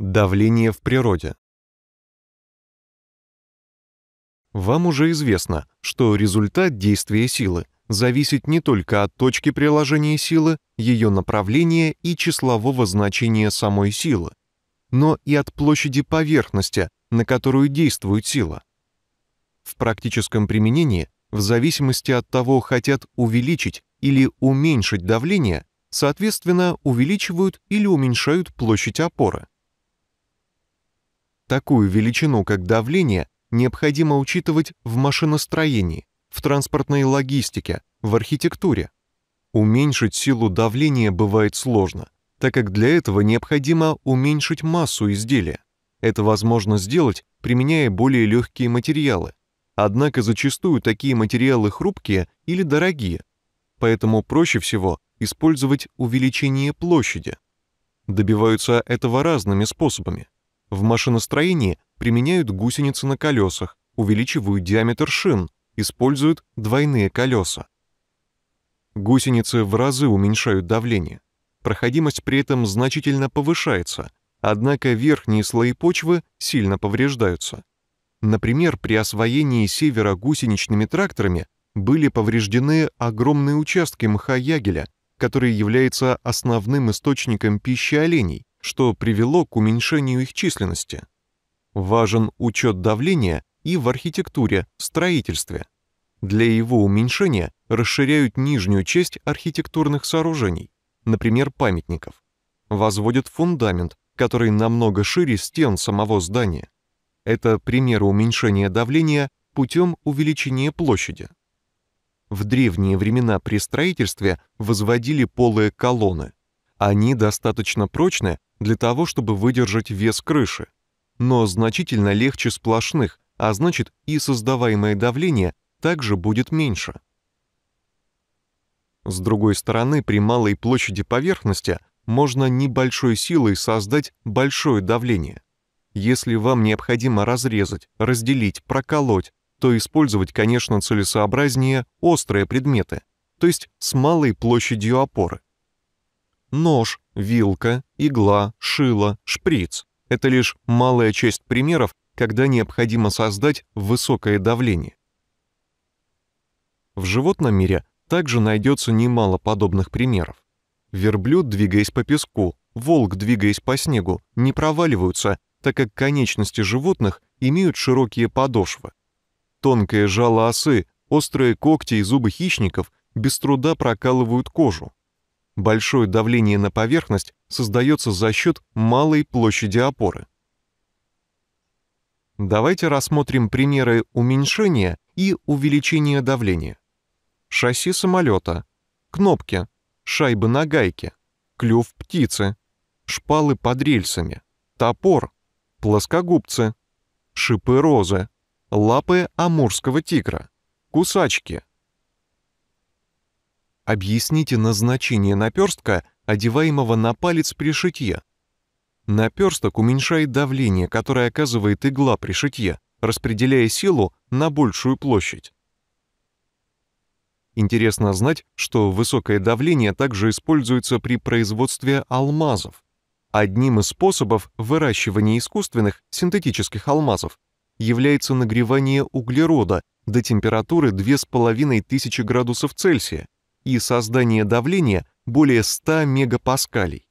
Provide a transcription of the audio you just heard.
Давление в природе. Вам уже известно, что результат действия силы зависит не только от точки приложения силы, ее направления и числового значения самой силы, но и от площади поверхности, на которую действует сила. В практическом применении, в зависимости от того, хотят увеличить или уменьшить давление, соответственно, увеличивают или уменьшают площадь опоры. Такую величину, как давление, необходимо учитывать в машиностроении, в транспортной логистике, в архитектуре. Уменьшить силу давления бывает сложно, так как для этого необходимо уменьшить массу изделия. Это возможно сделать, применяя более легкие материалы. Однако зачастую такие материалы хрупкие или дорогие, поэтому проще всего использовать увеличение площади. Добиваются этого разными способами – в машиностроении применяют гусеницы на колесах, увеличивают диаметр шин, используют двойные колеса. Гусеницы в разы уменьшают давление. Проходимость при этом значительно повышается, однако верхние слои почвы сильно повреждаются. Например, при освоении севера гусеничными тракторами были повреждены огромные участки мха ягеля, который является основным источником пищи оленей, что привело к уменьшению их численности. Важен учет давления и в архитектуре, строительстве. Для его уменьшения расширяют нижнюю часть архитектурных сооружений, например, памятников. Возводят фундамент, который намного шире стен самого здания. Это примеры уменьшения давления путем увеличения площади. В древние времена при строительстве возводили полые колонны, они достаточно прочны для того, чтобы выдержать вес крыши, но значительно легче сплошных, а значит и создаваемое давление также будет меньше. С другой стороны, при малой площади поверхности можно небольшой силой создать большое давление. Если вам необходимо разрезать, разделить, проколоть, то использовать, конечно, целесообразнее острые предметы, то есть с малой площадью опоры нож, вилка, игла, шило, шприц. Это лишь малая часть примеров, когда необходимо создать высокое давление. В животном мире также найдется немало подобных примеров. Верблюд, двигаясь по песку, волк, двигаясь по снегу, не проваливаются, так как конечности животных имеют широкие подошвы. Тонкое жало осы, острые когти и зубы хищников без труда прокалывают кожу большое давление на поверхность создается за счет малой площади опоры. Давайте рассмотрим примеры уменьшения и увеличения давления. Шасси самолета, кнопки, шайбы на гайке, клюв птицы, шпалы под рельсами, топор, плоскогубцы, шипы розы, лапы амурского тигра, кусачки – Объясните назначение наперстка, одеваемого на палец при шитье. Наперсток уменьшает давление, которое оказывает игла при шитье, распределяя силу на большую площадь. Интересно знать, что высокое давление также используется при производстве алмазов. Одним из способов выращивания искусственных синтетических алмазов является нагревание углерода до температуры 2500 градусов Цельсия, и создание давления более 100 мегапаскалей.